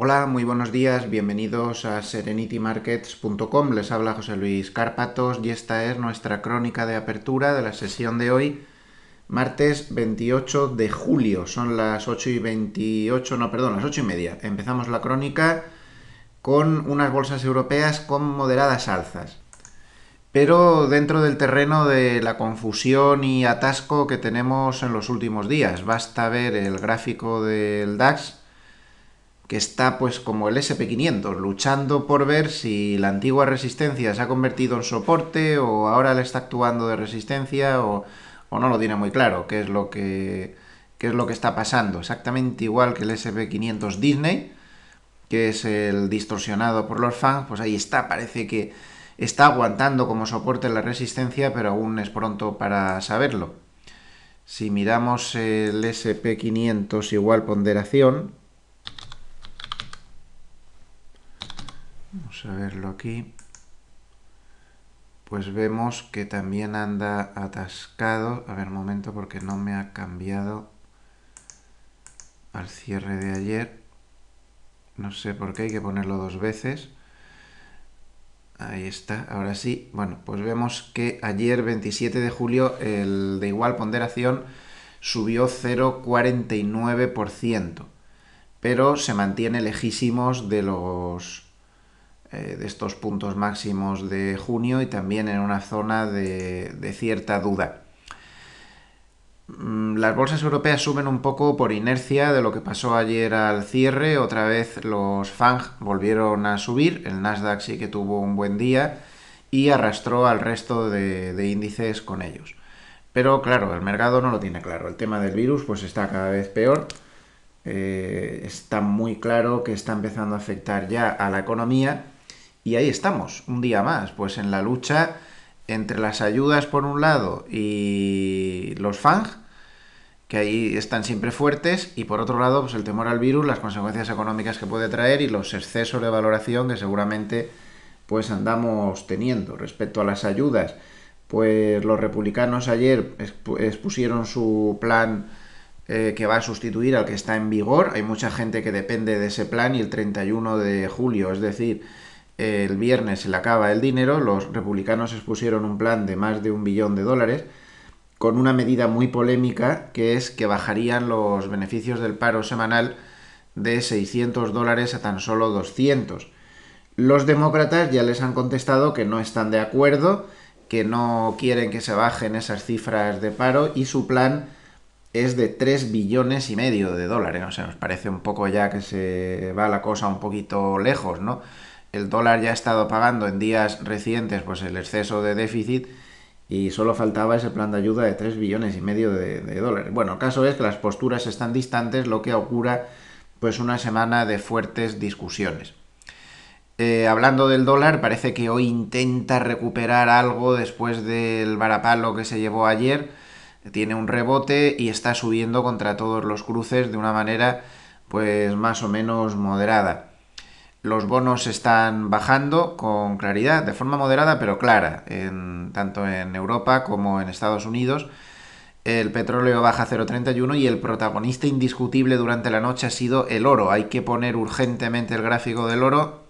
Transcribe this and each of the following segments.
Hola, muy buenos días, bienvenidos a serenitymarkets.com. Les habla José Luis Carpatos y esta es nuestra crónica de apertura de la sesión de hoy, martes 28 de julio. Son las 8 y 28, no, perdón, las 8 y media. Empezamos la crónica con unas bolsas europeas con moderadas alzas. Pero dentro del terreno de la confusión y atasco que tenemos en los últimos días, basta ver el gráfico del DAX que está pues como el SP500, luchando por ver si la antigua resistencia se ha convertido en soporte o ahora le está actuando de resistencia o, no lo tiene muy claro qué es lo que qué es lo que está pasando. Exactamente igual que el SP500 Disney, que es el distorsionado por los fans, pues ahí está, parece que está aguantando como soporte la resistencia, pero aún es pronto para saberlo. Si miramos el SP500 igual ponderación, vamos a verlo aquí, pues vemos que también anda atascado. A ver, un momento, porque no me ha cambiado al cierre de ayer. No sé por qué, hay que ponerlo dos veces. Ahí está, ahora sí. Bueno, pues vemos que ayer, 27 de julio, el de igual ponderación subió 0,49%, pero se mantiene lejísimos de los eh, de estos puntos máximos de junio y también en una zona de, cierta duda. Mm, las bolsas europeas suben un poco por inercia de lo que pasó ayer al cierre. Otra vez los FANG volvieron a subir. El Nasdaq sí que tuvo un buen día y arrastró al resto de, índices con ellos. Pero claro, el mercado no lo tiene claro. El tema del virus pues está cada vez peor. Eh, está muy claro que está empezando a afectar ya a la economía y ahí estamos, un día más, pues en la lucha entre las ayudas por un lado y los FANG, que ahí están siempre fuertes, y por otro lado, pues el temor al virus, las consecuencias económicas que puede traer y los excesos de valoración que seguramente pues andamos teniendo respecto a las ayudas. Pues los republicanos ayer expusieron su plan eh, que va a sustituir al que está en vigor. Hay mucha gente que depende de ese plan y el 31 de julio, es decir, el viernes se le acaba el dinero, los republicanos expusieron un plan de más de un billón de dólares con una medida muy polémica que es que bajarían los beneficios del paro semanal de 600 dólares a tan solo 200. Los demócratas ya les han contestado que no están de acuerdo, que no quieren que se bajen esas cifras de paro y su plan es de 3 billones y medio de dólares. O sea, nos parece un poco ya que se va la cosa un poquito lejos, ¿no? el dólar ya ha estado pagando en días recientes pues el exceso de déficit y solo faltaba ese plan de ayuda de 3 billones y medio de, dólares. Bueno, el caso es que las posturas están distantes, lo que ocurre pues una semana de fuertes discusiones. Eh, hablando del dólar, parece que hoy intenta recuperar algo después del varapalo que se llevó ayer. Tiene un rebote y está subiendo contra todos los cruces de una manera pues más o menos moderada. Los bonos están bajando con claridad, de forma moderada pero clara, tanto en Europa como en Estados Unidos. El petróleo baja 0,31 y el protagonista indiscutible durante la noche ha sido el oro. Hay que poner urgentemente el gráfico del oro.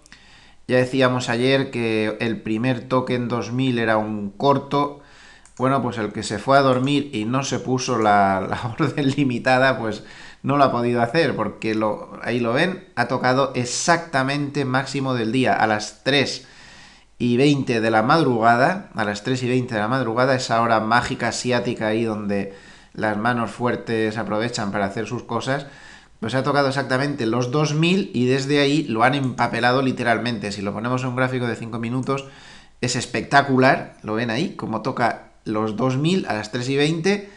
Ya decíamos ayer que el primer toque en 2000 era un corto bueno, pues el que se fue a dormir y no se puso la, orden limitada, pues no lo ha podido hacer, porque ahí lo ven, ha tocado exactamente máximo del día, a las 3 y 20 de la madrugada, a las 3 y 20 de la madrugada, esa hora mágica asiática ahí donde las manos fuertes aprovechan para hacer sus cosas, pues ha tocado exactamente los 2000 y desde ahí lo han empapelado literalmente. Si lo ponemos en un gráfico de 5 minutos, es espectacular, lo ven ahí, como toca los 2000 a las 3 y 20.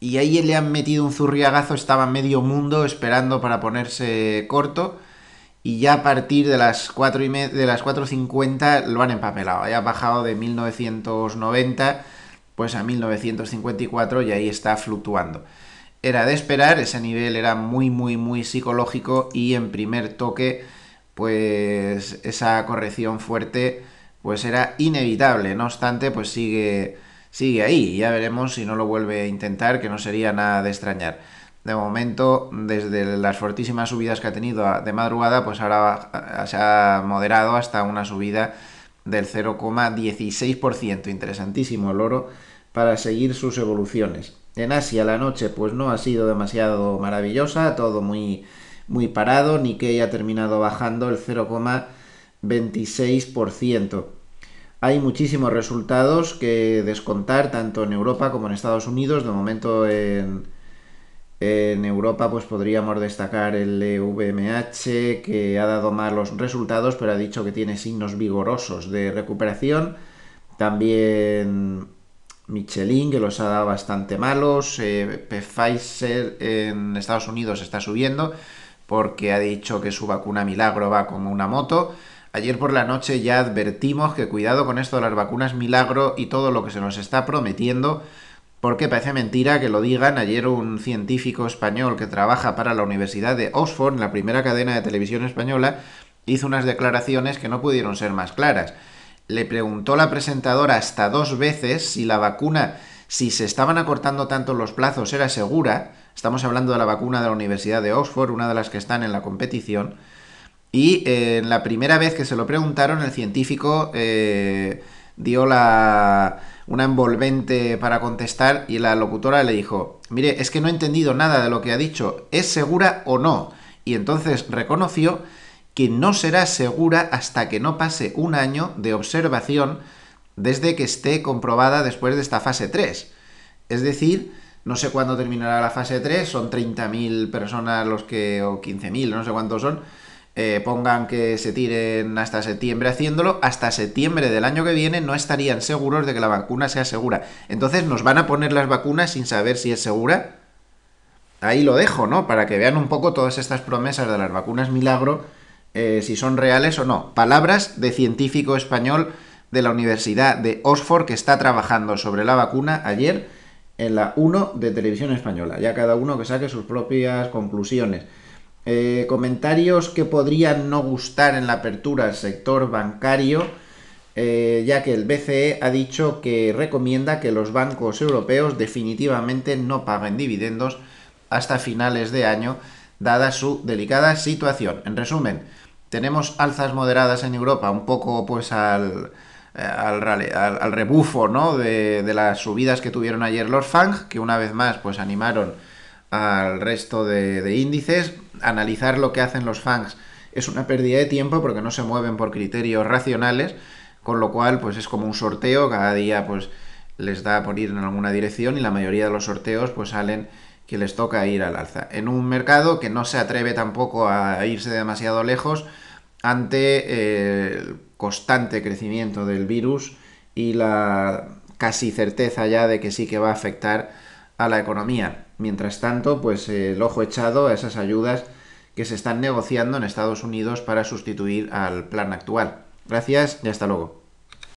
Y ahí le han metido un zurriagazo, estaba medio mundo esperando para ponerse corto. Y ya a partir de las 4 y de las 4.50 lo han empapelado. Ya ha bajado de 1990 pues a 1954 y ahí está fluctuando. Era de esperar, ese nivel era muy muy muy psicológico y en primer toque pues esa corrección fuerte pues era inevitable. No obstante, pues sigue, sigue ahí. Ya veremos si no lo vuelve a intentar, que no sería nada de extrañar. De momento, desde las fortísimas subidas que ha tenido de madrugada, pues ahora se ha moderado hasta una subida del 0,16%. Interesantísimo el oro para seguir sus evoluciones. En Asia la noche pues no ha sido demasiado maravillosa, todo muy, muy parado, que ha terminado bajando el 0,16%. 26%. Hay muchísimos resultados que descontar tanto en Europa como en Estados Unidos. De momento en, Europa pues podríamos destacar el VMH que ha dado malos resultados pero ha dicho que tiene signos vigorosos de recuperación. También Michelin que los ha dado bastante malos. Eh, Pfizer en Estados Unidos está subiendo porque ha dicho que su vacuna milagro va como una moto. Ayer por la noche ya advertimos que cuidado con esto de las vacunas milagro y todo lo que se nos está prometiendo, porque parece mentira que lo digan. Ayer un científico español que trabaja para la Universidad de Oxford, la primera cadena de televisión española, hizo unas declaraciones que no pudieron ser más claras. Le preguntó la presentadora hasta dos veces si la vacuna, si se estaban acortando tanto los plazos, era segura. Estamos hablando de la vacuna de la Universidad de Oxford, una de las que están en la competición y eh, en la primera vez que se lo preguntaron, el científico eh, dio la, una envolvente para contestar y la locutora le dijo, mire, es que no he entendido nada de lo que ha dicho, ¿es segura o no? Y entonces reconoció que no será segura hasta que no pase un año de observación desde que esté comprobada después de esta fase 3. Es decir, no sé cuándo terminará la fase 3, son 30.000 personas los que, o 15.000, no sé cuántos son, eh, pongan que se tiren hasta septiembre haciéndolo, hasta septiembre del año que viene no estarían seguros de que la vacuna sea segura. Entonces nos van a poner las vacunas sin saber si es segura. Ahí lo dejo, ¿no? Para que vean un poco todas estas promesas de las vacunas milagro, eh, si son reales o no. Palabras de científico español de la Universidad de Oxford que está trabajando sobre la vacuna ayer en la 1 de televisión española. Ya cada uno que saque sus propias conclusiones. Eh, comentarios que podrían no gustar en la apertura al sector bancario, eh, ya que el BCE ha dicho que recomienda que los bancos europeos definitivamente no paguen dividendos hasta finales de año, dada su delicada situación. En resumen, tenemos alzas moderadas en Europa, un poco pues al, eh, rebufo ¿no? de, de las subidas que tuvieron ayer los FANG, que una vez más pues animaron al resto de, índices. Analizar lo que hacen los fans es una pérdida de tiempo porque no se mueven por criterios racionales, con lo cual pues es como un sorteo, cada día pues les da por ir en alguna dirección y la mayoría de los sorteos pues salen que les toca ir al alza. En un mercado que no se atreve tampoco a irse demasiado lejos ante eh, el constante crecimiento del virus y la casi certeza ya de que sí que va a afectar a la economía. Mientras tanto, pues eh, el ojo echado a esas ayudas que se están negociando en Estados Unidos para sustituir al plan actual. Gracias y hasta luego.